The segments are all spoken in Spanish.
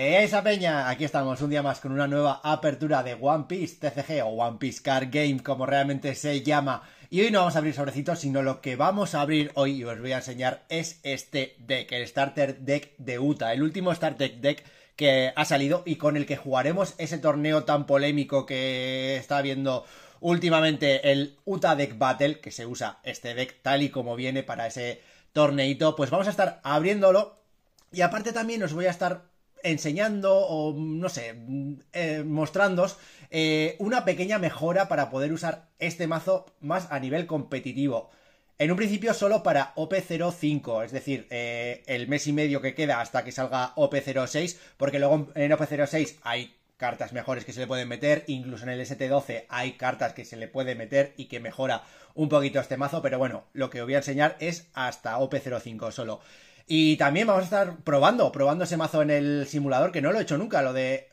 Eh, esa peña, aquí estamos un día más con una nueva apertura de One Piece TCG o One Piece Card Game, como realmente se llama. Y hoy no vamos a abrir sobrecitos, sino lo que vamos a abrir hoy y os voy a enseñar es este deck, el Starter Deck de Utah, el último Starter Deck que ha salido y con el que jugaremos ese torneo tan polémico que está habiendo últimamente, el Utah Deck Battle, que se usa este deck tal y como viene para ese torneito. Pues vamos a estar abriéndolo y aparte también os voy a estar enseñando o, no sé, eh, mostrándos eh, una pequeña mejora para poder usar este mazo más a nivel competitivo. En un principio solo para OP05, es decir, eh, el mes y medio que queda hasta que salga OP06, porque luego en OP06 hay cartas mejores que se le pueden meter, incluso en el ST12 hay cartas que se le puede meter y que mejora un poquito este mazo, pero bueno, lo que os voy a enseñar es hasta OP05 solo. Y también vamos a estar probando, probando ese mazo en el simulador, que no lo he hecho nunca, lo de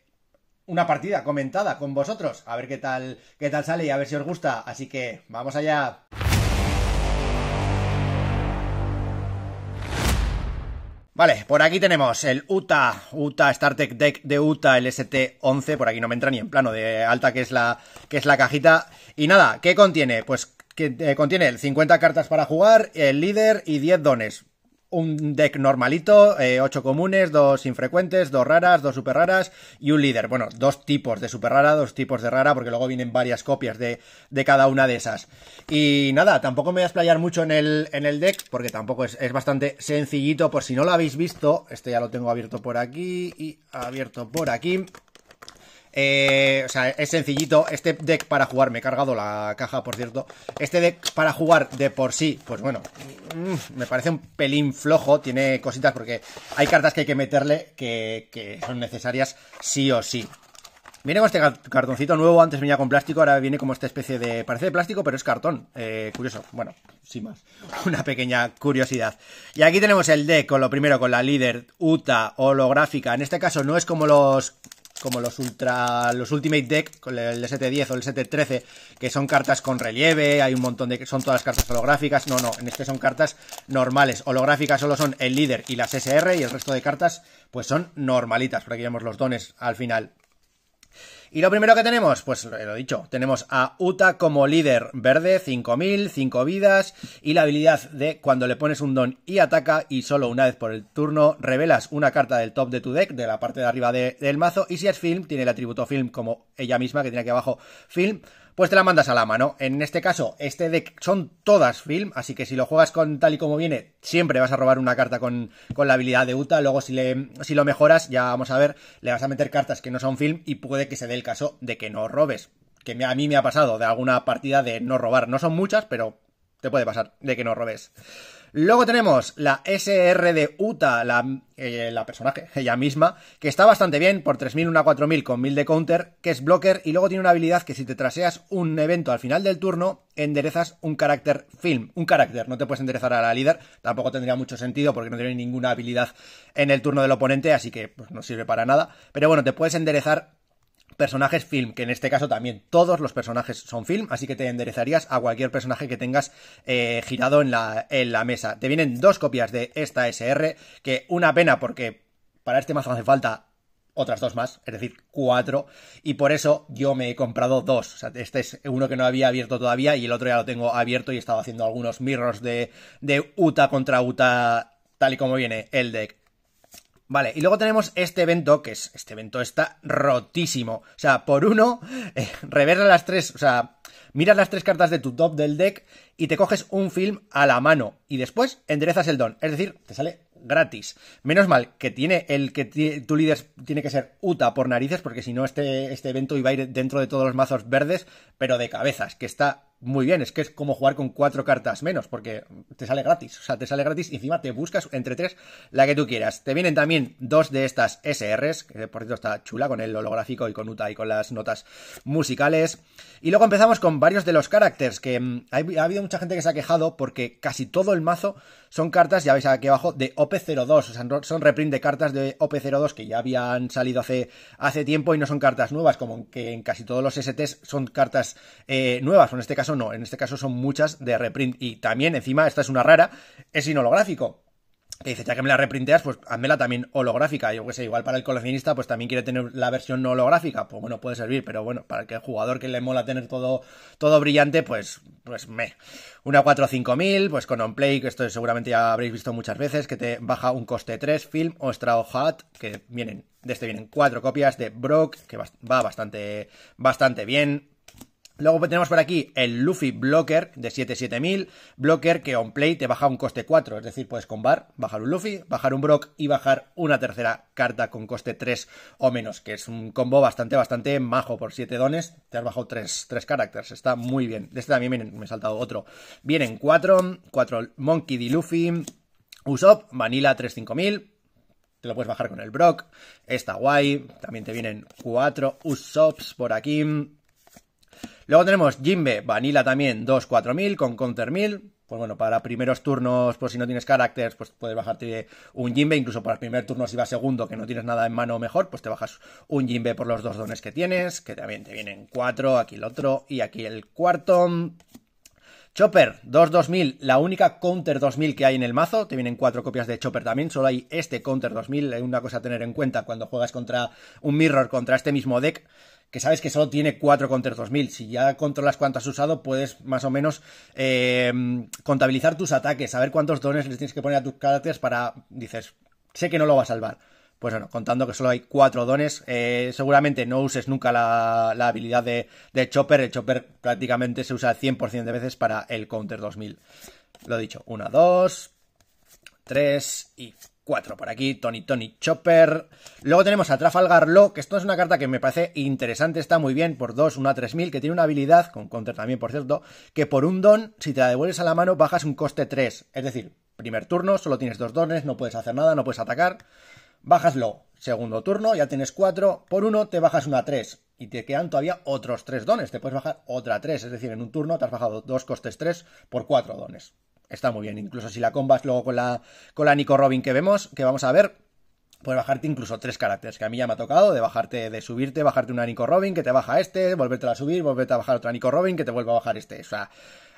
una partida comentada con vosotros, a ver qué tal, qué tal sale y a ver si os gusta. Así que vamos allá. Vale, por aquí tenemos el UTA, UTA StarTech Deck de UTA, el ST11, por aquí no me entra ni en plano de alta que es la, que es la cajita. Y nada, ¿qué contiene? Pues que eh, contiene 50 cartas para jugar, el líder y 10 dones un deck normalito, eh, ocho 8 comunes, dos infrecuentes, dos raras, dos super raras y un líder. Bueno, dos tipos de super rara, dos tipos de rara, porque luego vienen varias copias de, de cada una de esas. Y nada, tampoco me voy a explayar mucho en el, en el deck, porque tampoco es, es bastante sencillito. Por si no lo habéis visto, este ya lo tengo abierto por aquí y abierto por aquí. Eh, o sea, es sencillito. Este deck para jugar, me he cargado la caja, por cierto. Este deck para jugar de por sí, pues bueno, mm, me parece un pelín flojo. Tiene cositas porque hay cartas que hay que meterle que, que son necesarias sí o sí. Viene con este cartoncito nuevo, antes venía con plástico, ahora viene como esta especie de... Parece de plástico, pero es cartón. Eh, curioso. Bueno, sin más. Una pequeña curiosidad. Y aquí tenemos el deck, con lo primero, con la líder Uta holográfica. En este caso no es como los como los Ultra, los Ultimate Deck, el ST10 o el ST13, que son cartas con relieve, hay un montón de. son todas cartas holográficas. No, no, en este son cartas normales. Holográficas solo son el líder y las SR, y el resto de cartas, pues son normalitas. Por aquí vemos los dones al final. Y lo primero que tenemos, pues lo he dicho, tenemos a Uta como líder verde, 5000, 5 vidas y la habilidad de cuando le pones un don y ataca y solo una vez por el turno revelas una carta del top de tu deck, de la parte de arriba del mazo y si es film, tiene el atributo film como ella misma que tiene aquí abajo film pues te la mandas a la mano. En este caso, este deck son todas film, así que si lo juegas con tal y como viene, siempre vas a robar una carta con, la habilidad de Uta. Luego, si, le, si lo mejoras, ya vamos a ver, le vas a meter cartas que no son film y puede que se dé el caso de que no robes. Que a mí me ha pasado de alguna partida de no robar. No son muchas, pero te puede pasar de que no robes. Luego tenemos la SR de Uta, la, eh, la personaje, ella misma, que está bastante bien, por 3.000, una 4.000 con 1.000 de counter, que es blocker, y luego tiene una habilidad que si te traseas un evento al final del turno, enderezas un carácter film, un carácter, no te puedes enderezar a la líder, tampoco tendría mucho sentido porque no tiene ninguna habilidad en el turno del oponente, así que pues, no sirve para nada, pero bueno, te puedes enderezar personajes film, que en este caso también todos los personajes son film, así que te enderezarías a cualquier personaje que tengas eh, girado en la, en la mesa. Te vienen dos copias de esta SR, que una pena porque para este mazo hace falta otras dos más, es decir, cuatro, y por eso yo me he comprado dos. sea, este es uno que no había abierto todavía y el otro ya lo tengo abierto y he estado haciendo algunos mirrors de, de UTA contra UTA tal y como viene el deck. Vale, y luego tenemos este evento, que es, este evento está rotísimo. O sea, por uno, eh, las tres, o sea, miras las tres cartas de tu top del deck y te coges un film a la mano y después enderezas el don. Es decir, te sale gratis. Menos mal que tiene el que tu líder tiene que ser Uta por narices, porque si no, este, este evento iba a ir dentro de todos los mazos verdes, pero de cabezas, que está muy bien, es que es como jugar con cuatro cartas menos, porque te sale gratis, o sea, te sale gratis y encima te buscas entre tres la que tú quieras. Te vienen también dos de estas SRs, que por cierto está chula con el holográfico y con UTA y con las notas musicales. Y luego empezamos con varios de los caracteres que mm, ha habido mucha gente que se ha quejado porque casi todo el mazo son cartas, ya veis aquí abajo, de OP02, o sea, son reprint de cartas de OP02 que ya habían salido hace, tiempo y no son cartas nuevas, como que en casi todos los STs son cartas eh, nuevas, o en este caso no, en este caso son muchas de reprint y también encima, esta es una rara, es holográfico que dice, ya que me la reprinteas, pues hazmela también holográfica. Yo que sé, igual para el coleccionista, pues también quiere tener la versión no holográfica. Pues bueno, puede servir, pero bueno, para el jugador que le mola tener todo, todo brillante, pues, pues me. Una 4 mil pues con on-play, que esto seguramente ya habréis visto muchas veces, que te baja un coste 3, film o Strao Hat, que vienen, de este vienen cuatro copias de Brock, que va bastante, bastante bien Luego tenemos por aquí el Luffy Blocker de mil Blocker que on play te baja un coste 4, es decir, puedes combar, bajar un Luffy, bajar un Brock y bajar una tercera carta con coste 3 o menos, que es un combo bastante, bastante majo por 7 dones, te has bajado 3, 3 characters, está muy bien. De este también me he saltado otro. Vienen 4, 4 Monkey D. Luffy, Usopp, Vanilla 35000, te lo puedes bajar con el Brock, está guay, también te vienen 4 Usopps por aquí... Luego tenemos Jimbe, Vanilla también, 2 4000 con Counter 1000. Pues bueno, para primeros turnos, pues si no tienes caracteres, pues puedes bajarte un Jimbe. Incluso para el primer turno, si vas segundo, que no tienes nada en mano mejor, pues te bajas un Jimbe por los dos dones que tienes, que también te vienen cuatro, aquí el otro y aquí el cuarto. Chopper 2-2000, la única Counter 2000 que hay en el mazo. Te vienen cuatro copias de Chopper también. Solo hay este Counter 2000. Hay una cosa a tener en cuenta cuando juegas contra un Mirror, contra este mismo deck que sabes que solo tiene 4 counters 2000. Si ya controlas cuántas has usado, puedes más o menos eh, contabilizar tus ataques, saber cuántos dones les tienes que poner a tus caracteres para, dices, sé que no lo va a salvar. Pues bueno, contando que solo hay 4 dones, eh, seguramente no uses nunca la, habilidad de, Chopper. El Chopper prácticamente se usa 100% de veces para el Counter 2000. Lo he dicho, 1, 2, 3 y 4 por aquí, Tony Tony Chopper. Luego tenemos a Trafalgar Law, que esto es una carta que me parece interesante, está muy bien, por 2, 1 a 3000, que tiene una habilidad, con counter también por cierto, que por un don, si te la devuelves a la mano, bajas un coste 3. Es decir, primer turno, solo tienes dos dones, no puedes hacer nada, no puedes atacar, bajas Law. Segundo turno, ya tienes 4, por 1 te bajas una 3 y te quedan todavía otros 3 dones, te puedes bajar otra 3, es decir, en un turno te has bajado 2 costes 3 por 4 dones está muy bien. Incluso si la combas luego con la, con la Nico Robin que vemos, que vamos a ver, puede bajarte incluso tres caracteres, que a mí ya me ha tocado, de bajarte, de subirte, bajarte una Nico Robin, que te baja este, volverte a subir, volverte a bajar otra Nico Robin, que te vuelva a bajar este. O sea,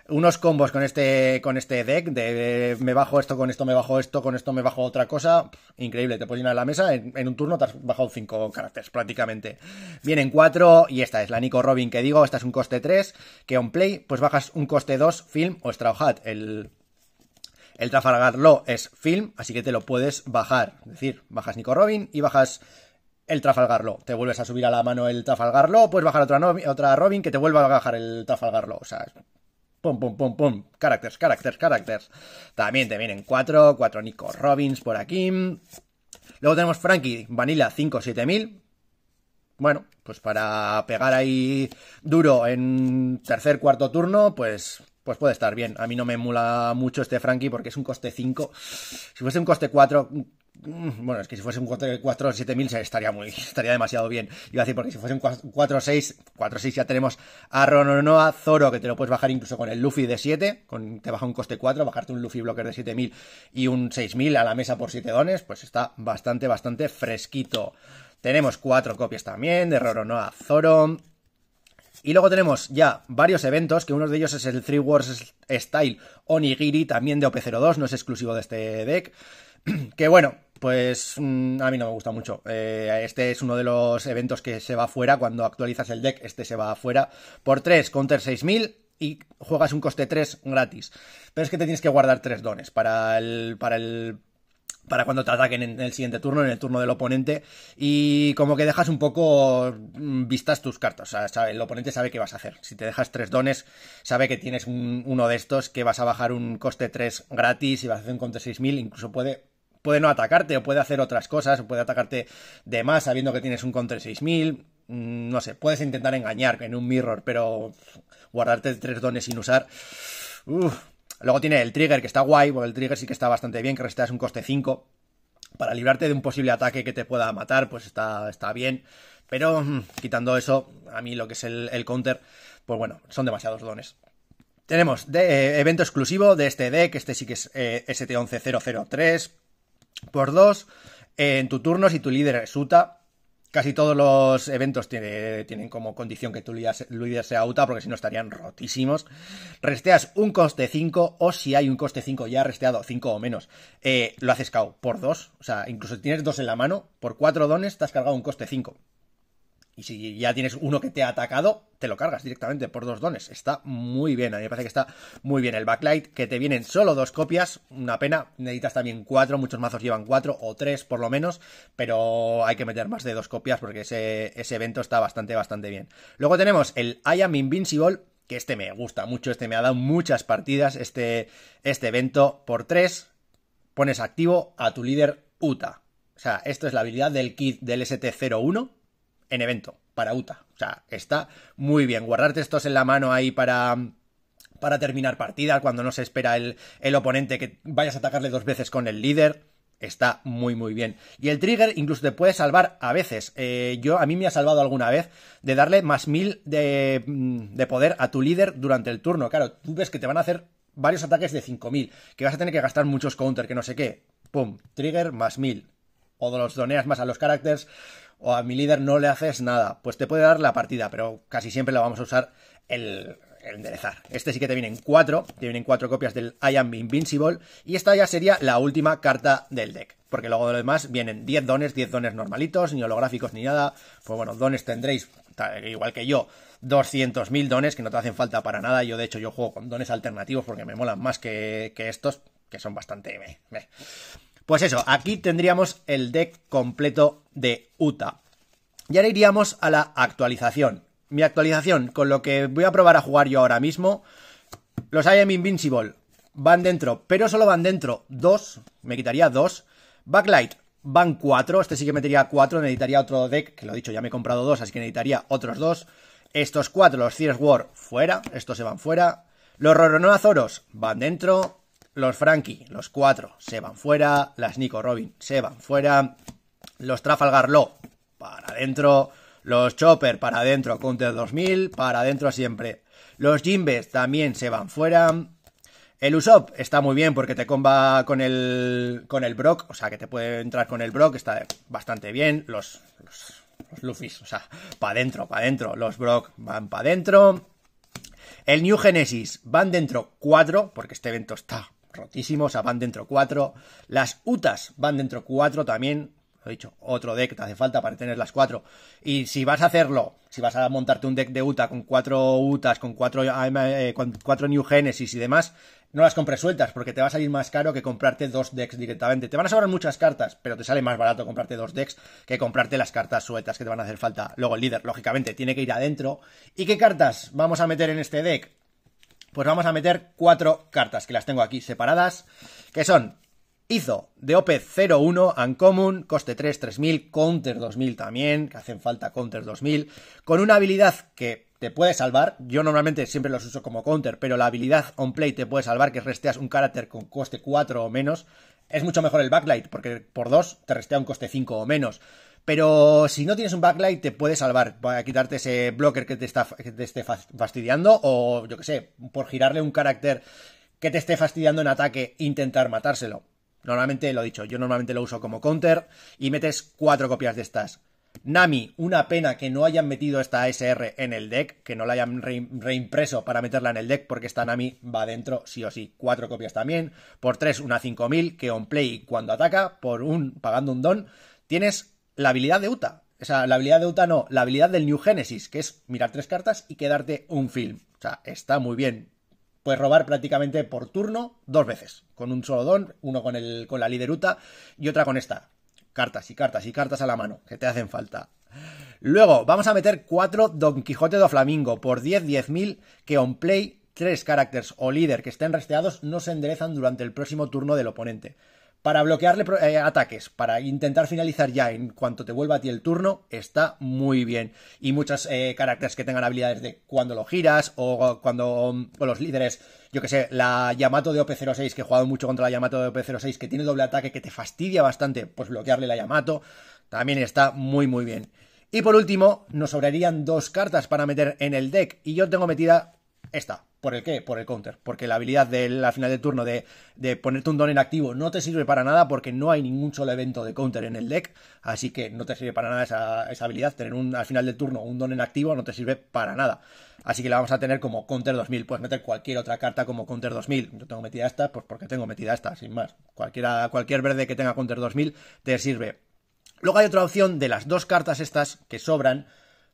unos combos con este, con este deck, de me bajo esto, con esto me bajo esto, con esto me bajo otra cosa, increíble, te puedes llenar la mesa, en, un turno te has bajado cinco caracteres prácticamente. Vienen cuatro, y esta es la Nico Robin que digo, esta es un coste 3, que on play, pues bajas un coste 2, film o Straw Hat, el... El Trafalgar Law es film, así que te lo puedes bajar. Es decir, bajas Nico Robin y bajas el Trafalgar Law. Te vuelves a subir a la mano el Trafalgar Law, puedes bajar otra, otra Robin que te vuelva a bajar el Trafalgar Law. O sea, Pum, pum, pum, pum. Characters, characters, characters. También te vienen cuatro, cuatro Nico Robbins por aquí. Luego tenemos Frankie Vanilla mil. Bueno, pues para pegar ahí duro en tercer, cuarto turno, pues pues puede estar bien. A mí no me mula mucho este Frankie porque es un coste 5. Si fuese un coste 4, Mm, bueno, es que si fuese un 4, 7000 estaría, muy, estaría demasiado bien. Iba a decir, porque si fuese un 4, 6, 4 6 ya tenemos a Roronoa Zoro, que te lo puedes bajar incluso con el Luffy de 7, con, te baja un coste 4, bajarte un Luffy Blocker de 7000 y un 6000 a la mesa por 7 dones, pues está bastante, bastante fresquito. Tenemos 4 copias también de Roronoa Zoro. Y luego tenemos ya varios eventos, que uno de ellos es el Three Wars Style Onigiri, también de OP02, no es exclusivo de este deck. Que bueno, pues mm, a mí no me gusta mucho. Eh, este es uno de los eventos que se va fuera. Cuando actualizas el deck, este se va fuera. Por 3, Counter 6000 y juegas un coste 3 gratis. Pero es que te tienes que guardar 3 dones para el, para el para cuando te ataquen en el siguiente turno, en el turno del oponente, y como que dejas un poco mm, vistas tus cartas. O sea, el oponente sabe qué vas a hacer. Si te dejas tres dones, sabe que tienes uno de estos, que vas a bajar un coste 3 gratis y vas a hacer un counter 6000, incluso puede puede no atacarte o puede hacer otras cosas o puede atacarte de más sabiendo que tienes un counter 6000. Mm, no sé, puedes intentar engañar en un mirror, pero guardarte tres dones sin usar. Luego tiene el trigger que está guay, porque el trigger sí que está bastante bien, que restas un coste 5. Para librarte de un posible ataque que te pueda matar, pues está, está bien. Pero mm, quitando eso, a mí lo que es el, counter, pues bueno, son demasiados dones. Tenemos eh, evento exclusivo de este deck, este sí que es eh, ST11003 por dos en tu turno si tu líder es Uta. Casi todos los eventos tienen como condición que tu líder sea Uta, porque si no estarían rotísimos. Resteas un coste 5, o si hay un coste 5 ya resteado, 5 o menos, eh, lo haces cao por 2. O sea, incluso tienes dos en la mano, por 4 dones te has cargado un coste 5. Y si ya tienes uno que te ha atacado, te lo cargas directamente por dos dones. Está muy bien. A mí me parece que está muy bien el backlight, que te vienen solo dos copias. Una pena. Necesitas también cuatro. Muchos mazos llevan cuatro o tres por lo menos. Pero hay que meter más de dos copias porque ese, evento está bastante, bastante bien. Luego tenemos el I Am Invincible, que este me gusta mucho. Este me ha dado muchas partidas. Este, este evento por tres. Pones activo a tu líder UTA. O sea, esto es la habilidad del kit del ST-01 en evento para UTA. O sea, está muy bien. Guardarte estos en la mano ahí para para terminar partida, cuando no se espera el, el, oponente que vayas a atacarle dos veces con el líder. Está muy muy bien. Y el trigger incluso te puede salvar a veces. Eh, yo, a mí me ha salvado alguna vez de darle más mil de, de poder a tu líder durante el turno. Claro, tú ves que te van a hacer varios ataques de 5000, que vas a tener que gastar muchos counter, que no sé qué. Pum, trigger más mil o los doneas más a los caracteres o a mi líder no le haces nada. Pues te puede dar la partida, pero casi siempre la vamos a usar el, enderezar. Este sí que te vienen cuatro, te vienen cuatro copias del I Am Invincible y esta ya sería la última carta del deck. Porque luego de lo demás vienen 10 dones, 10 dones normalitos, ni holográficos ni nada. Pues bueno, dones tendréis, igual que yo, 200.000 dones que no te hacen falta para nada. Yo de hecho yo juego con dones alternativos porque me molan más que, estos, que son bastante... Pues eso, aquí tendríamos el deck completo de Uta. Y ahora iríamos a la actualización. Mi actualización, con lo que voy a probar a jugar yo ahora mismo, los I am Invincible van dentro, pero solo van dentro dos, me quitaría dos. Backlight van cuatro, este sí que metería cuatro, necesitaría otro deck, que lo he dicho, ya me he comprado dos, así que necesitaría otros dos. Estos cuatro, los Sears War, fuera, estos se van fuera. Los Roronoa Zoros van dentro. Los Frankie, los cuatro, se van fuera. Las Nico Robin se van fuera. Los Trafalgar Law, para adentro. Los Chopper, para adentro. Counter 2000, para adentro siempre. Los Jimbes también se van fuera. El Usopp está muy bien porque te comba con el, con el Brock, o sea que te puede entrar con el Brock, está bastante bien. Los, los, Luffys, o sea, para adentro, para adentro. Los Brock van para adentro. El New Genesis van dentro cuatro. porque este evento está rotísimo, o sea, van dentro 4. Las UTAs van dentro 4 también, lo he dicho, otro deck te hace falta para tener las 4. Y si vas a hacerlo, si vas a montarte un deck de UTA con 4 UTAs, con 4 eh, cuatro New Genesis y demás, no las compres sueltas porque te va a salir más caro que comprarte dos decks directamente. Te van a sobrar muchas cartas, pero te sale más barato comprarte dos decks que comprarte las cartas sueltas que te van a hacer falta. Luego el líder, lógicamente, tiene que ir adentro. ¿Y qué cartas vamos a meter en este deck? pues vamos a meter cuatro cartas que las tengo aquí separadas, que son Hizo de OP 01, Uncommon, coste 3, 3000, Counter 2000 también, que hacen falta Counter 2000, con una habilidad que te puede salvar, yo normalmente siempre los uso como Counter, pero la habilidad on play te puede salvar, que resteas un carácter con coste 4 o menos, es mucho mejor el Backlight, porque por 2 te restea un coste 5 o menos, pero si no tienes un backlight, te puede salvar para quitarte ese blocker que te, está, esté fastidiando. O yo que sé, por girarle un carácter que te esté fastidiando en ataque, intentar matárselo. Normalmente, lo he dicho, yo normalmente lo uso como counter y metes cuatro copias de estas. Nami, una pena que no hayan metido esta SR en el deck, que no la hayan reimpreso para meterla en el deck, porque esta Nami va dentro sí o sí. Cuatro copias también, por tres una 5000, que on play cuando ataca, por un, pagando un don, tienes la habilidad de Uta. O sea, la habilidad de Uta no, la habilidad del New Genesis, que es mirar tres cartas y quedarte un film. O sea, está muy bien. Puedes robar prácticamente por turno dos veces. Con un solo don, uno con, el, con la y otra con esta. Cartas y cartas y cartas a la mano, que te hacen falta. Luego, vamos a meter cuatro Don Quijote de Flamingo por 10, 10.000 que on play tres characters o líder que estén resteados no se enderezan durante el próximo turno del oponente. Para bloquearle eh, ataques, para intentar finalizar ya en cuanto te vuelva a ti el turno, está muy bien. Y muchos eh, caracteres que tengan habilidades de cuando lo giras o cuando o los líderes, yo que sé, la Yamato de OP06, que he jugado mucho contra la Yamato de OP06, que tiene doble ataque, que te fastidia bastante, pues bloquearle la Yamato, también está muy, muy bien. Y por último, nos sobrarían dos cartas para meter en el deck. Y yo tengo metida esta. ¿Por el qué? Por el counter. Porque la habilidad de al final del turno de, ponerte un don en activo no te sirve para nada porque no hay ningún solo evento de counter en el deck. Así que no te sirve para nada esa, esa habilidad. Tener un, al final del turno un don en activo no te sirve para nada. Así que la vamos a tener como counter 2000. Puedes meter cualquier otra carta como counter 2000. Yo tengo metida esta, pues porque tengo metida esta, sin más. Cualquiera, cualquier verde que tenga counter 2000 te sirve. Luego hay otra opción de las dos cartas estas que sobran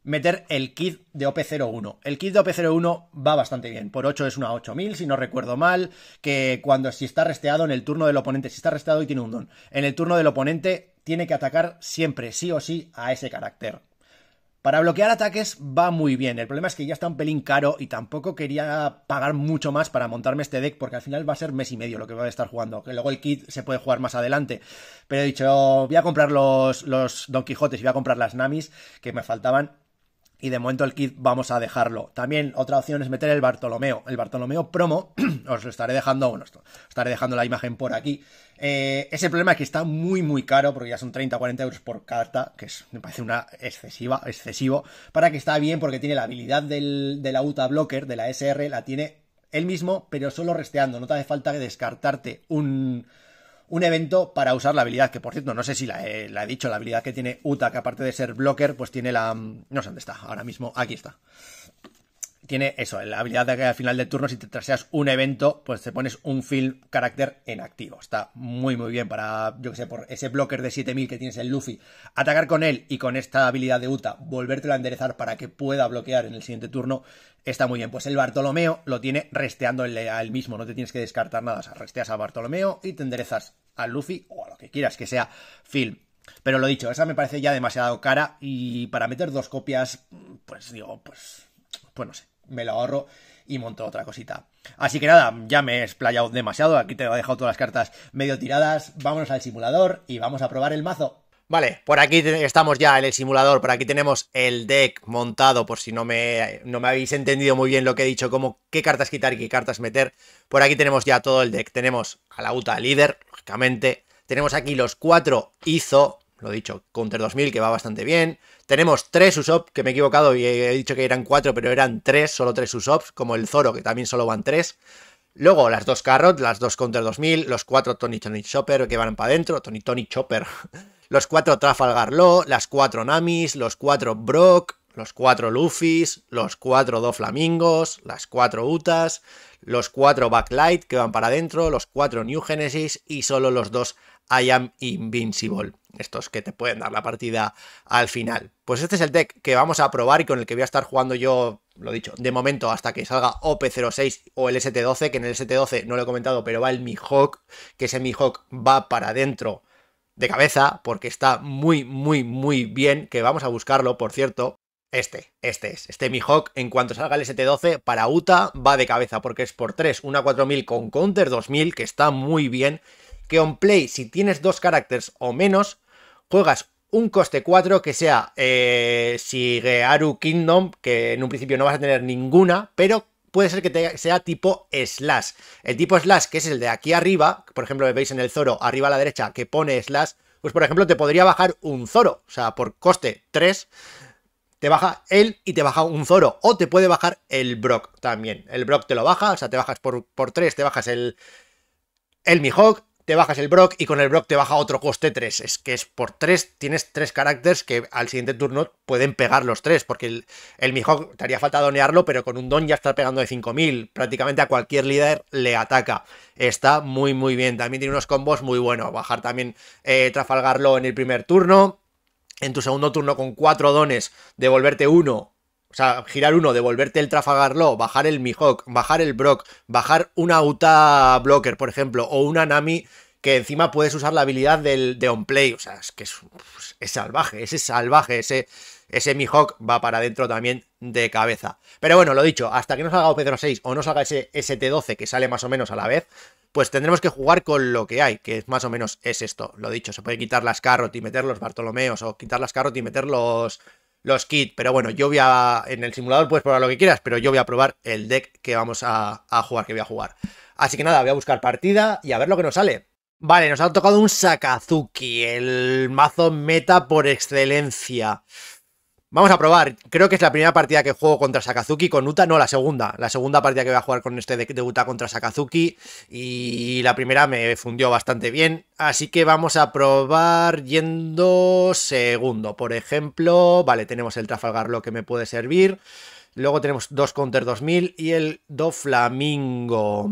meter el kit de OP01. El kit de OP01 va bastante bien. Por 8 es una 8000, si no recuerdo mal, que cuando si está resteado en el turno del oponente, si está resteado y tiene un don, en el turno del oponente tiene que atacar siempre, sí o sí, a ese carácter. Para bloquear ataques va muy bien. El problema es que ya está un pelín caro y tampoco quería pagar mucho más para montarme este deck porque al final va a ser mes y medio lo que voy a estar jugando. Que luego el kit se puede jugar más adelante. Pero he dicho, voy a comprar los, los Don Quijotes y voy a comprar las Namis que me faltaban y de momento el kit vamos a dejarlo. También otra opción es meter el Bartolomeo, el Bartolomeo promo, os lo estaré dejando, bueno, estaré dejando la imagen por aquí. Eh, ese problema es que está muy muy caro, porque ya son 30-40 euros por carta, que me parece una excesiva, excesivo, para que está bien porque tiene la habilidad del, de la UTA Blocker, de la SR, la tiene él mismo, pero solo resteando, no te hace falta descartarte un un evento para usar la habilidad, que por cierto, no sé si la he, dicho, la habilidad que tiene Uta, que aparte de ser blocker, pues tiene la... Mm, no sé dónde está, ahora mismo, aquí está tiene eso, la habilidad de que al final del turno, si te traseas un evento, pues te pones un film carácter en activo. Está muy, muy bien para, yo que sé, por ese blocker de 7000 que tienes en Luffy. Atacar con él y con esta habilidad de Uta, volvértelo a enderezar para que pueda bloquear en el siguiente turno, está muy bien. Pues el Bartolomeo lo tiene resteando a él mismo, no te tienes que descartar nada. O sea, resteas a Bartolomeo y te enderezas a Luffy o a lo que quieras que sea film. Pero lo dicho, esa me parece ya demasiado cara y para meter dos copias, pues digo, pues, pues no sé me lo ahorro y monto otra cosita. Así que nada, ya me he explayado demasiado, aquí te he dejado todas las cartas medio tiradas, vámonos al simulador y vamos a probar el mazo. Vale, por aquí estamos ya en el simulador, por aquí tenemos el deck montado, por si no me, habéis entendido muy bien lo que he dicho, como qué cartas quitar y qué cartas meter. Por aquí tenemos ya todo el deck, tenemos a la UTA líder, lógicamente, tenemos aquí los cuatro Izo, lo dicho, Counter 2000 que va bastante bien. Tenemos tres Usopp, que me he equivocado y he dicho que eran cuatro, pero eran tres, solo tres usops como el Zoro, que también solo van tres. Luego las dos Carrot, las dos Counter 2000, los cuatro Tony Tony Chopper que van para adentro, Tony Tony Chopper, los cuatro Trafalgar Law, las cuatro Namis, los cuatro Brock, los cuatro Luffys, los cuatro flamingos las cuatro Utas, los cuatro Backlight que van para adentro, los cuatro New Genesis y solo los dos I Am Invincible estos que te pueden dar la partida al final. Pues este es el deck que vamos a probar y con el que voy a estar jugando yo, lo dicho, de momento hasta que salga OP06 o el ST12, que en el ST12 no lo he comentado, pero va el Mihawk, que ese Mihawk va para adentro de cabeza, porque está muy, muy, muy bien, que vamos a buscarlo, por cierto. Este, este es. Este Mihawk, en cuanto salga el ST12, para UTA va de cabeza, porque es por 3, una 4000 con counter 2000, que está muy bien. Que on play, si tienes dos caracteres o menos, juegas un coste 4 que sea eh, Shigearu Kingdom, que en un principio no vas a tener ninguna, pero puede ser que sea tipo slash. El tipo slash, que es el de aquí arriba, por ejemplo, veis en el Zoro, arriba a la derecha, que pone slash, pues por ejemplo te podría bajar un Zoro, o sea, por coste 3, te baja él y te baja un Zoro. O te puede bajar el Brock también. El Brock te lo baja, o sea, te bajas por, por 3, te bajas el, el Mihawk, te bajas el Brock y con el Brock te baja otro coste 3. Es que es por 3, tienes 3 caracteres que al siguiente turno pueden pegar los 3, porque el, el Mihawk te haría falta donearlo, pero con un don ya está pegando de 5000. Prácticamente a cualquier líder le ataca. Está muy, muy bien. También tiene unos combos muy buenos. Bajar también eh, Trafalgarlo en el primer turno. En tu segundo turno con 4 dones, devolverte uno o sea, girar uno, devolverte el Trafagarlo, bajar el Mihawk, bajar el Brock, bajar una Uta Blocker, por ejemplo, o una Nami que encima puedes usar la habilidad del, de on play. O sea, es que es, salvaje, ese salvaje, ese, ese Mihawk va para adentro también de cabeza. Pero bueno, lo dicho, hasta que no salga OP-06 o no salga ese ST12 que sale más o menos a la vez, pues tendremos que jugar con lo que hay, que más o menos es esto. Lo dicho, se puede quitar las carrot y meter los Bartolomeos o quitar las carrot y meter los los kits. Pero bueno, yo voy a. En el simulador puedes probar lo que quieras, pero yo voy a probar el deck que vamos a, a jugar, que voy a jugar. Así que nada, voy a buscar partida y a ver lo que nos sale. Vale, nos ha tocado un Sakazuki, el mazo meta por excelencia. Vamos a probar. Creo que es la primera partida que juego contra Sakazuki con Uta. No, la segunda. La segunda partida que voy a jugar con este de, de, Uta contra Sakazuki. Y la primera me fundió bastante bien. Así que vamos a probar yendo segundo. Por ejemplo, vale, tenemos el Trafalgar lo que me puede servir. Luego tenemos dos Counter 2000 y el Do Flamingo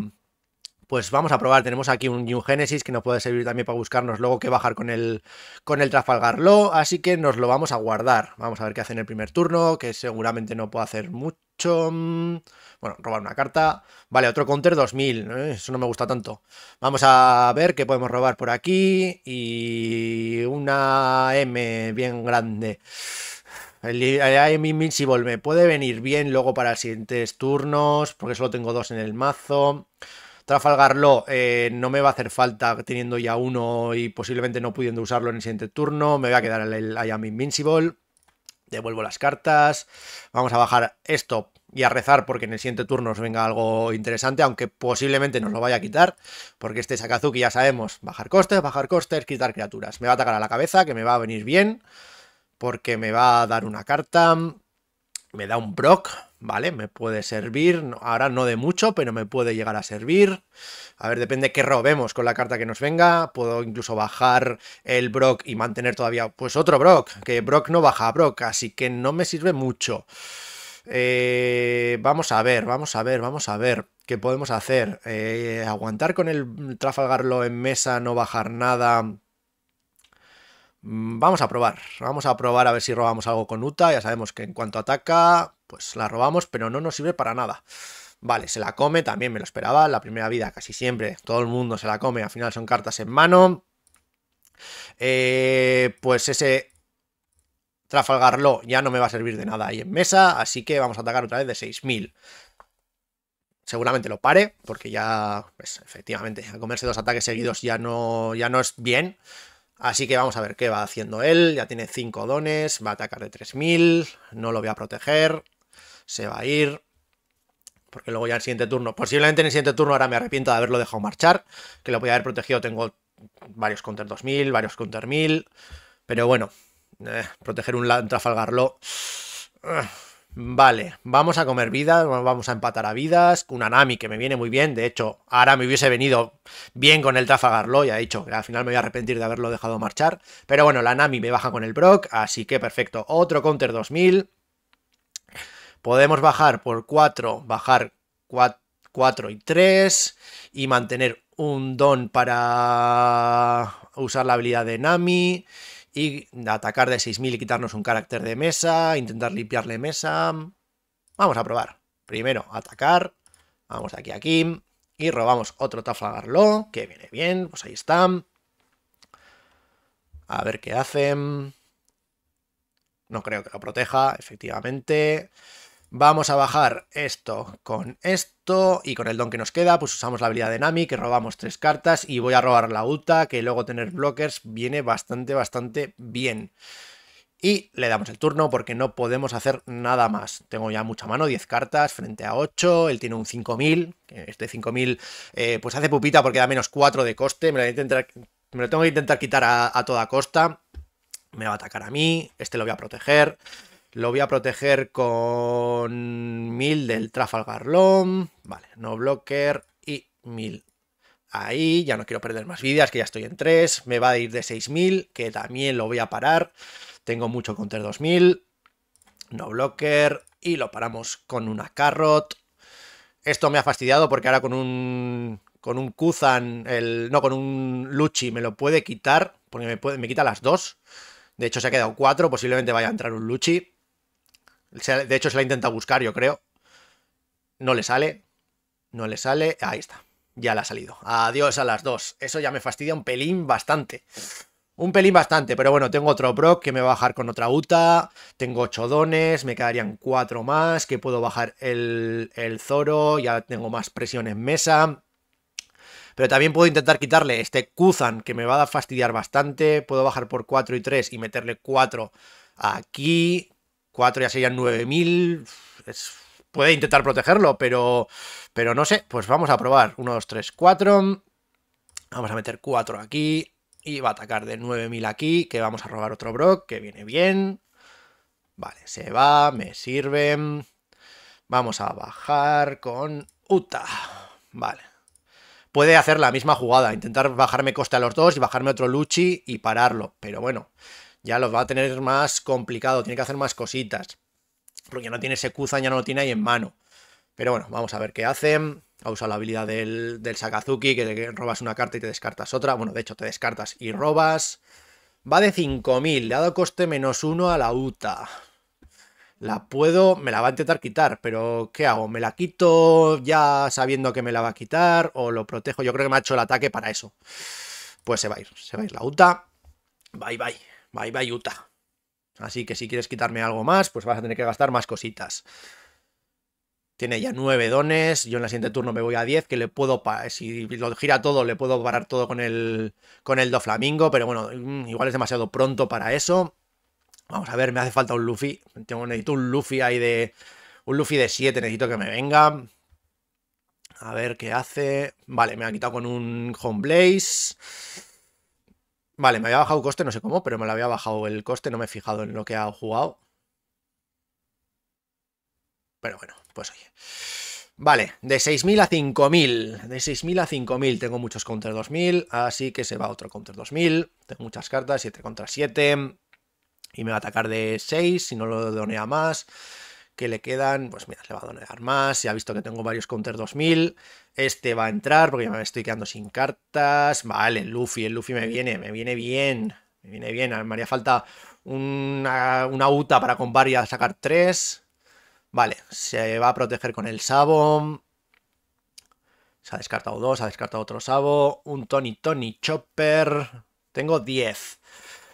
pues vamos a probar. Tenemos aquí un New Genesis que nos puede servir también para buscarnos luego que bajar con el, con el Trafalgar Law, así que nos lo vamos a guardar. Vamos a ver qué hace en el primer turno, que seguramente no puede hacer mucho. Mm, bueno, robar una carta. Vale, otro counter 2000. ¿eh? Eso no me gusta tanto. Vamos a ver qué podemos robar por aquí. Y una M bien grande. El, A.M. Invincible me puede venir bien luego para los siguientes turnos, porque solo tengo dos en el mazo. Trafalgarlo eh, no me va a hacer falta teniendo ya uno y posiblemente no pudiendo usarlo en el siguiente turno. Me voy a quedar el I am Invincible. Devuelvo las cartas. Vamos a bajar esto y a rezar porque en el siguiente turno nos venga algo interesante, aunque posiblemente nos lo vaya a quitar, porque este Sakazuki ya sabemos, bajar costes, bajar costes, quitar criaturas. Me va a atacar a la cabeza, que me va a venir bien, porque me va a dar una carta, me da un Brock, ¿vale? Me puede servir, ahora no de mucho, pero me puede llegar a servir. A ver, depende qué robemos con la carta que nos venga. Puedo incluso bajar el Brock y mantener todavía, pues otro Brock, que Brock no baja a Brock, así que no me sirve mucho. Eh, vamos a ver, vamos a ver, vamos a ver qué podemos hacer. Eh, aguantar con el Trafalgarlo en mesa, no bajar nada Mm, vamos a probar, vamos a probar a ver si robamos algo con Uta, ya sabemos que en cuanto ataca, pues la robamos, pero no nos sirve para nada. Vale, se la come, también me lo esperaba, la primera vida casi siempre, todo el mundo se la come, al final son cartas en mano. Eh, pues ese trafalgarlo ya no me va a servir de nada ahí en mesa, así que vamos a atacar otra vez de 6000 seguramente lo pare, porque ya, pues efectivamente, a comerse dos ataques seguidos ya no, ya no es bien. Así que vamos a ver qué va haciendo él. Ya tiene 5 dones, va a atacar de 3000, no lo voy a proteger, se va a ir. Porque luego ya el siguiente turno, posiblemente en el siguiente turno ahora me arrepiento de haberlo dejado marchar, que lo a haber protegido, tengo varios counter 2000, varios counter 1000, pero bueno, eh, proteger un trafalgarlo... Vale, vamos a comer vidas, vamos a empatar a vidas. una Nami que me viene muy bien. De hecho, ahora me hubiese venido bien con el Trafagarlo. Ya he dicho que al final me voy a arrepentir de haberlo dejado marchar. Pero bueno, la Nami me baja con el Brock, así que perfecto. Otro counter 2000. Podemos bajar por 4, bajar 4 y 3 y mantener un don para usar la habilidad de Nami y atacar de 6.000 y quitarnos un carácter de mesa, intentar limpiarle mesa. Vamos a probar. Primero, atacar. Vamos aquí a aquí. Y robamos otro Tafagarlo, que viene bien. Pues ahí está. A ver qué hacen. No creo que lo proteja, efectivamente. Vamos a bajar esto con esto y con el don que nos queda, pues usamos la habilidad de Nami, que robamos tres cartas y voy a robar la ulta, que luego tener blockers viene bastante, bastante bien. Y le damos el turno porque no podemos hacer nada más. Tengo ya mucha mano, 10 cartas frente a 8. Él tiene un 5000. Este 5000 eh, pues hace pupita porque da menos 4 de coste. Me lo, tengo que intentar quitar a, a toda costa. Me va a atacar a mí. Este lo voy a proteger. Lo voy a proteger con 1000 del Trafalgar Vale, no blocker y 1000. Ahí ya no quiero perder más vidas, que ya estoy en 3. Me va a ir de 6000, que también lo voy a parar. Tengo mucho counter 2000. No blocker y lo paramos con una carrot. Esto me ha fastidiado porque ahora con un con un Kuzan, el, no, con un Luchi me lo puede quitar, porque me, puede, me quita las dos. De hecho, se ha quedado cuatro, posiblemente vaya a entrar un Luchi. De hecho, se la intenta buscar, yo creo. No le sale. No le sale. Ahí está. Ya la ha salido. Adiós a las dos. Eso ya me fastidia un pelín bastante. Un pelín bastante, pero bueno, tengo otro proc que me va a bajar con otra Uta. Tengo ocho dones, me quedarían cuatro más. Que puedo bajar el, el Zoro. Ya tengo más presión en mesa. Pero también puedo intentar quitarle este Kuzan, que me va a fastidiar bastante. Puedo bajar por 4 y 3 y meterle cuatro aquí. 4 ya serían 9000. Puede intentar protegerlo, pero, pero no sé. Pues vamos a probar. 1, 2, 3, 4. Vamos a meter 4 aquí. Y va a atacar de 9000 aquí, que vamos a robar otro Brock, que viene bien. Vale, se va, me sirve. Vamos a bajar con Uta. Vale. Puede hacer la misma jugada, intentar bajarme coste a los dos y bajarme otro Luchi y pararlo. Pero bueno, ya los va a tener más complicado, tiene que hacer más cositas. Porque no tiene ese ya no lo tiene ahí en mano. Pero bueno, vamos a ver qué hacen. Ha usado la habilidad del, Sakazuki, que, le robas una carta y te descartas otra. Bueno, de hecho, te descartas y robas. Va de 5.000, le ha dado coste menos 1 a la UTA. La puedo, me la va a intentar quitar, pero ¿qué hago? ¿Me la quito ya sabiendo que me la va a quitar o lo protejo? Yo creo que me ha hecho el ataque para eso. Pues se va a ir, se va a ir la UTA. Bye, bye. Bye, va Utah. Así que si quieres quitarme algo más, pues vas a tener que gastar más cositas. Tiene ya nueve dones. Yo en el siguiente turno me voy a 10, que le puedo... Si lo gira todo, le puedo parar todo con el, con el Do Flamingo. Pero bueno, mm, igual es demasiado pronto para eso. Vamos a ver, me hace falta un Luffy. Tengo, necesito un Luffy ahí de... Un Luffy de 7, necesito que me venga. A ver qué hace. Vale, me ha quitado con un Home Blaze... Vale, me había bajado coste, no sé cómo, pero me lo había bajado el coste, no me he fijado en lo que ha jugado. Pero bueno, pues oye. Vale, de 6.000 a 5.000. De 6.000 a 5.000 tengo muchos counter 2.000, así que se va otro counter 2.000. Tengo muchas cartas, 7 contra 7. Y me va a atacar de 6, si no lo donea más le quedan, pues mira, le va a donar más, ya ha visto que tengo varios counter 2000, este va a entrar porque me estoy quedando sin cartas, vale, el Luffy, el Luffy me viene, me viene bien, me viene bien, me haría falta una, una UTA para combar y a sacar tres, vale, se va a proteger con el Sabo, se ha descartado dos ha descartado otro Sabo, un Tony Tony Chopper, tengo 10,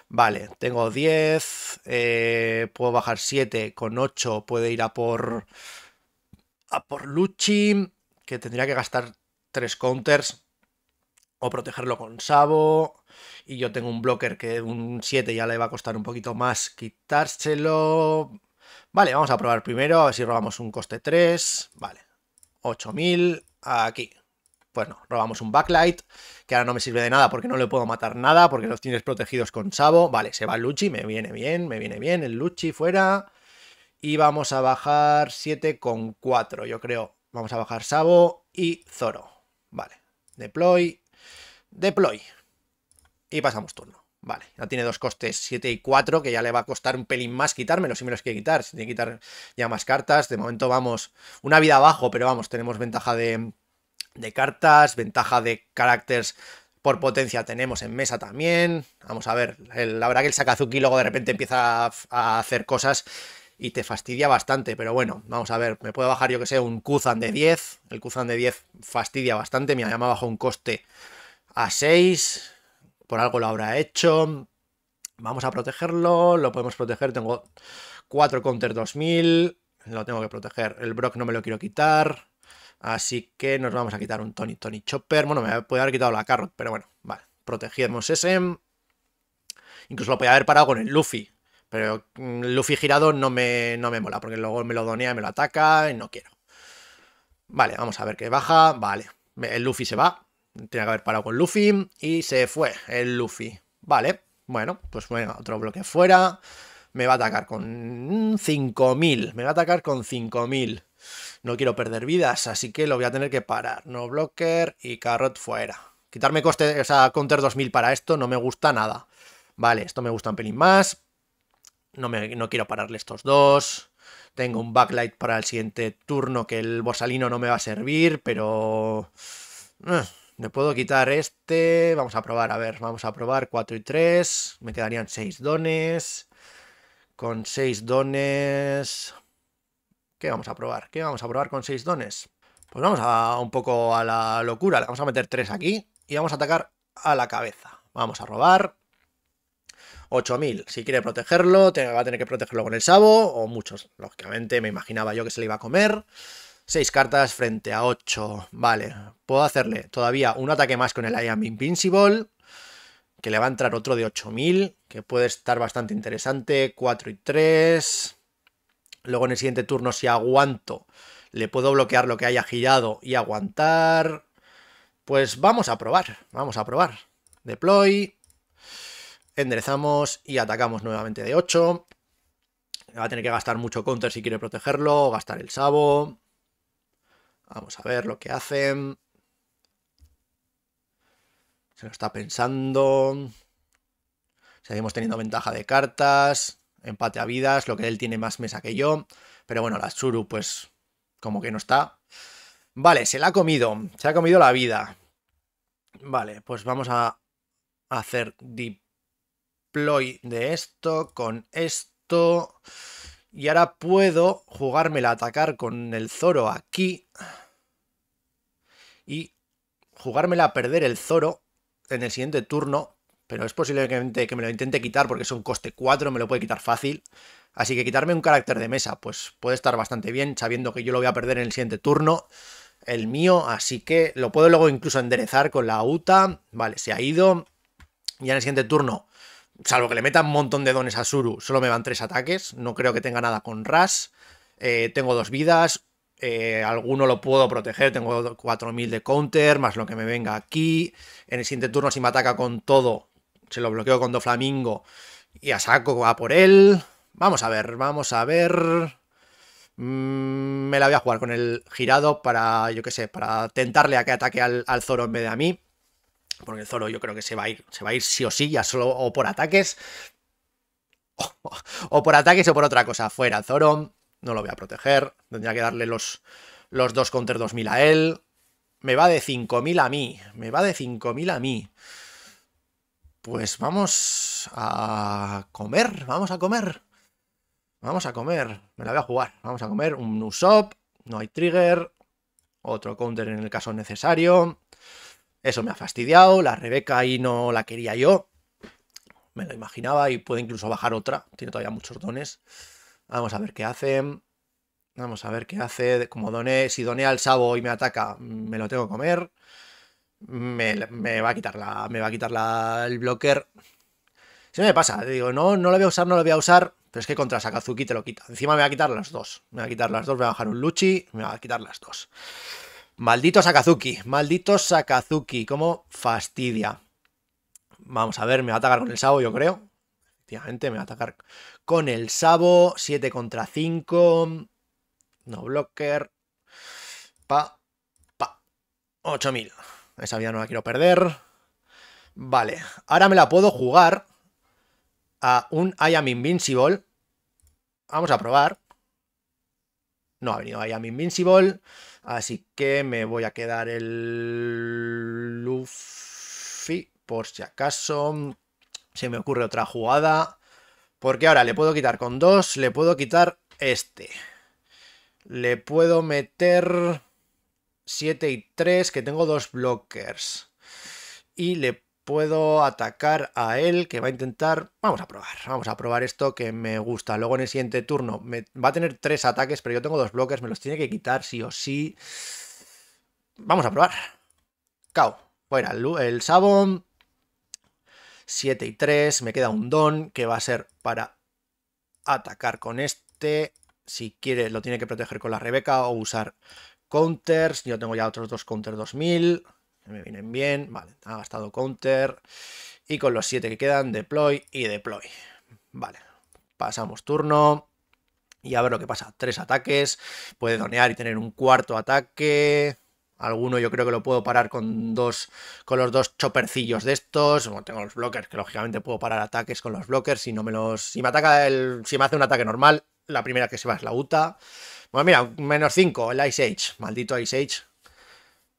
vale, tengo 10, eh, puedo bajar 7, con 8 puede ir a por, a por Luchi, que tendría que gastar 3 counters, o protegerlo con Sabo, y yo tengo un blocker que un 7 ya le va a costar un poquito más quitárselo. Vale, vamos a probar primero, a ver si robamos un coste 3, vale, 8000, aquí. Pues no, robamos un backlight que ahora no me sirve de nada porque no le puedo matar nada, porque los tienes protegidos con Savo Vale, se va el Luchi, me viene bien, me viene bien el Luchi fuera. Y vamos a bajar 7 con 4, yo creo. Vamos a bajar Sabo y Zoro. Vale, deploy, deploy. Y pasamos turno. Vale, ya tiene dos costes 7 y 4, que ya le va a costar un pelín más quitarme. los si me los que quitar. Si tiene que quitar ya más cartas. De momento vamos una vida abajo, pero vamos, tenemos ventaja de, de cartas, ventaja de caracteres por potencia tenemos en mesa también. Vamos a ver, la verdad que el Sakazuki luego de repente empieza a, hacer cosas y te fastidia bastante, pero bueno, vamos a ver, me puede bajar yo que sé un Kuzan de 10, el Kuzan de 10 fastidia bastante, me ha bajo un coste a 6, por algo lo habrá hecho. Vamos a protegerlo, lo podemos proteger, tengo 4 counter 2000, lo tengo que proteger, el Brock no me lo quiero quitar. Así que nos vamos a quitar un Tony, Tony Chopper. Bueno, me puede haber quitado la Carrot, pero bueno, vale. Protegemos ese. Incluso lo podía haber parado con el Luffy. Pero mm, Luffy girado no me, me mola, porque luego me lo y me lo ataca y no quiero. Vale, vamos a ver qué baja. Vale, el Luffy se va. Tiene que haber parado con Luffy. Y se fue el Luffy. Vale, bueno, pues bueno, otro bloque fuera. Me va a atacar con 5.000. Me va a atacar con 5.000 no quiero perder vidas, así que lo voy a tener que parar. No blocker y carrot fuera. Quitarme coste, o sea, counter 2000 para esto no me gusta nada. Vale, esto me gusta un pelín más. No, no quiero pararle estos dos. Tengo un backlight para el siguiente turno que el bosalino no me va a servir, pero... Eh, me puedo quitar este. Vamos a probar, a ver, vamos a probar 4 y 3. Me quedarían 6 dones. Con 6 dones... ¿Qué vamos a probar? ¿Qué vamos a probar con 6 dones? Pues vamos a un poco a la locura. vamos a meter tres aquí y vamos a atacar a la cabeza. Vamos a robar. 8000. Si quiere protegerlo, va a tener que protegerlo con el sabo o muchos. Lógicamente, me imaginaba yo que se le iba a comer. 6 cartas frente a 8. Vale, puedo hacerle todavía un ataque más con el I am Invincible. Que le va a entrar otro de 8000, que puede estar bastante interesante. 4 y 3. Luego en el siguiente turno, si aguanto, le puedo bloquear lo que haya girado y aguantar. Pues vamos a probar, vamos a probar. Deploy, enderezamos y atacamos nuevamente de 8. Va a tener que gastar mucho counter si quiere protegerlo, gastar el sabo. Vamos a ver lo que hacen. Se lo está pensando. Seguimos teniendo ventaja de cartas empate a vidas, lo que él tiene más mesa que yo. Pero bueno, la churu pues, como que no está. Vale, se la ha comido, se ha comido la vida. Vale, pues vamos a hacer deploy de esto con esto. Y ahora puedo jugármela a atacar con el Zoro aquí. Y jugármela a perder el Zoro en el siguiente turno pero es posible que, me lo intente quitar porque es un coste 4, me lo puede quitar fácil. Así que quitarme un carácter de mesa, pues puede estar bastante bien, sabiendo que yo lo voy a perder en el siguiente turno, el mío, así que lo puedo luego incluso enderezar con la UTA. Vale, se ha ido. Y en el siguiente turno, salvo que le meta un montón de dones a Suru, solo me van tres ataques, no creo que tenga nada con Ras. Eh, tengo dos vidas, eh, alguno lo puedo proteger, tengo 4000 de counter, más lo que me venga aquí. En el siguiente turno, si me ataca con todo, se lo bloqueo con Doflamingo y a saco va por él. Vamos a ver, vamos a ver. Mm, me la voy a jugar con el girado para, yo qué sé, para tentarle a que ataque al, Zoro en vez de a mí. Porque el Zoro yo creo que se va a ir, se va a ir sí o sí, ya solo o por ataques. O, por ataques o por otra cosa. Fuera, Zoro. No lo voy a proteger. Tendría que darle los, los dos counter 2000 a él. Me va de 5000 a mí. Me va de 5000 a mí. Pues vamos a comer, vamos a comer. Vamos a comer, me la voy a jugar. Vamos a comer un Nusop, no hay trigger, otro counter en el caso necesario. Eso me ha fastidiado, la Rebeca ahí no la quería yo. Me lo imaginaba y puede incluso bajar otra, tiene todavía muchos dones. Vamos a ver qué hace. Vamos a ver qué hace. Como doné, si doné al Sabo y me ataca, me lo tengo que comer me, va a quitar la, me va a quitar el blocker. Si me pasa, digo, no, no lo voy a usar, no lo voy a usar, pero es que contra Sakazuki te lo quita. Encima me va a quitar las dos, me va a quitar las dos, me va a bajar un Luchi, me va a quitar las dos. Maldito Sakazuki, maldito Sakazuki, Como fastidia. Vamos a ver, me va a atacar con el Sabo, yo creo. Efectivamente, me va a atacar con el Sabo, 7 contra 5, no blocker, pa, pa, 8000. Esa vida no la quiero perder. Vale, ahora me la puedo jugar a un I am invincible. Vamos a probar. No ha venido I am invincible, así que me voy a quedar el Luffy por si acaso se me ocurre otra jugada. Porque ahora le puedo quitar con dos, le puedo quitar este. Le puedo meter... 7 y 3, que tengo dos blockers. Y le puedo atacar a él, que va a intentar... Vamos a probar, vamos a probar esto que me gusta. Luego en el siguiente turno me... va a tener tres ataques, pero yo tengo dos blockers, me los tiene que quitar sí o sí. Vamos a probar. Cao, Bueno, el, el Sabon. 7 y 3, me queda un Don, que va a ser para atacar con este. Si quiere, lo tiene que proteger con la Rebeca o usar counters, yo tengo ya otros dos counters 2000, me vienen bien, vale, ha gastado counter, y con los 7 que quedan, deploy y deploy. Vale, pasamos turno, y a ver lo que pasa, tres ataques, puede donear y tener un cuarto ataque, alguno yo creo que lo puedo parar con dos con los dos chopercillos de estos tengo los blockers que lógicamente puedo parar ataques con los blockers si no me los si me ataca el si me hace un ataque normal la primera que se va es la UTA bueno, mira, menos 5, el Ice Age. Maldito Ice Age.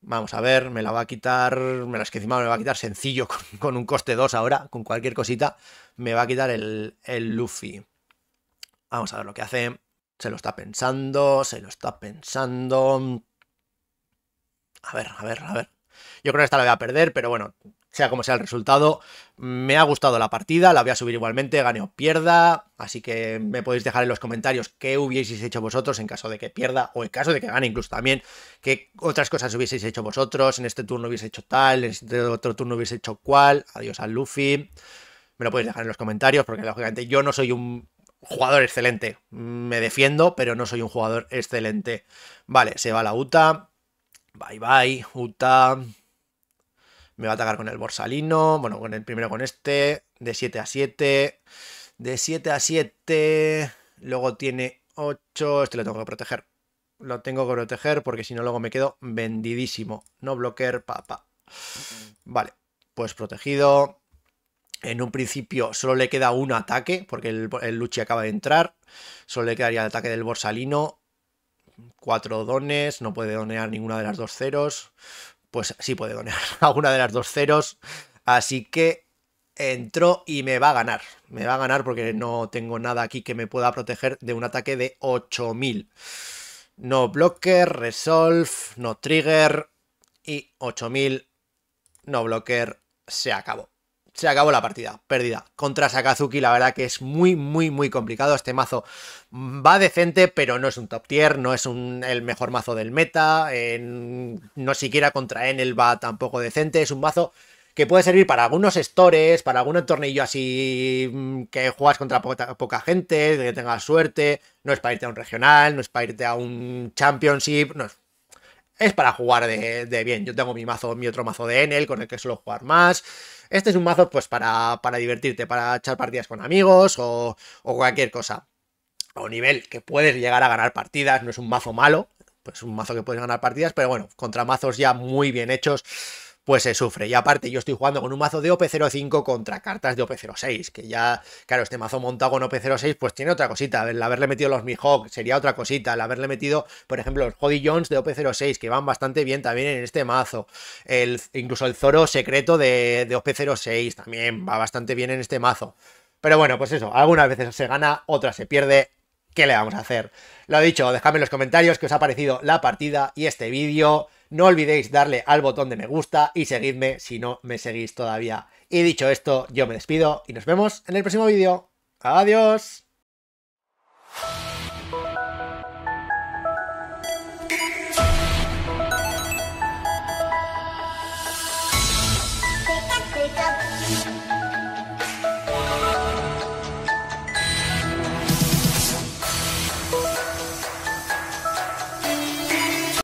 Vamos a ver, me la va a quitar. Me las que encima me va a quitar sencillo con, un coste 2 ahora, con cualquier cosita. Me va a quitar el, el Luffy. Vamos a ver lo que hace. Se lo está pensando, se lo está pensando. A ver, a ver, a ver. Yo creo que esta la voy a perder, pero bueno, sea como sea el resultado, me ha gustado la partida, la voy a subir igualmente, gane o pierda, así que me podéis dejar en los comentarios qué hubieseis hecho vosotros en caso de que pierda o en caso de que gane incluso también, qué otras cosas hubieseis hecho vosotros, en este turno hubiese hecho tal, en este otro turno hubiese hecho cual, adiós al Luffy, me lo podéis dejar en los comentarios porque lógicamente yo no soy un jugador excelente, me defiendo, pero no soy un jugador excelente. Vale, se va la UTA, bye bye, UTA me va a atacar con el Borsalino, bueno, con el primero con este, de 7 a 7, de 7 a 7, luego tiene 8, este lo tengo que proteger, lo tengo que proteger porque si no luego me quedo vendidísimo, no bloquear, papá. Vale, pues protegido, en un principio solo le queda un ataque, porque el, Luchi acaba de entrar. Solo le quedaría el ataque del Borsalino. Cuatro dones, no puede donear ninguna de las dos ceros pues sí puede donear a una de las dos ceros. Así que entró y me va a ganar. Me va a ganar porque no tengo nada aquí que me pueda proteger de un ataque de 8000. No blocker, resolve, no trigger y 8000. No blocker, se acabó se acabó la partida, pérdida. Contra Sakazuki, la verdad que es muy, muy, muy complicado. Este mazo va decente, pero no es un top tier, no es el mejor mazo del meta, no siquiera contra Enel va tampoco decente. Es un mazo que puede servir para algunos stores, para algún tornillo así mm, que juegas contra poca, gente. gente, que tengas suerte. No es para irte a un regional, no es para irte a un championship, no es para jugar de, de, bien. Yo tengo mi mazo, mi otro mazo de Enel, con el que suelo jugar más. Este es un mazo pues para, para divertirte, para echar partidas con amigos o, cualquier cosa. o nivel que puedes llegar a ganar partidas, no es un mazo malo, pues un mazo que puedes ganar partidas, pero bueno, contra mazos ya muy bien hechos pues se sufre. Y aparte, yo estoy jugando con un mazo de OP05 contra cartas de OP06, que ya, claro, este mazo montado con OP06, pues tiene otra cosita. El haberle metido los Mihawk sería otra cosita. El haberle metido, por ejemplo, los Jody Jones de OP06, que van bastante bien también en este mazo. El, incluso el Zoro secreto de, de OP06 también va bastante bien en este mazo. Pero bueno, pues eso, algunas veces se gana, otras se pierde. ¿Qué le vamos a hacer? Lo dicho, dejadme en los comentarios qué os ha parecido la partida y este vídeo. No olvidéis darle al botón de me gusta y seguidme si no me seguís todavía. Y dicho esto, yo me despido y nos vemos en el próximo vídeo. ¡Adiós!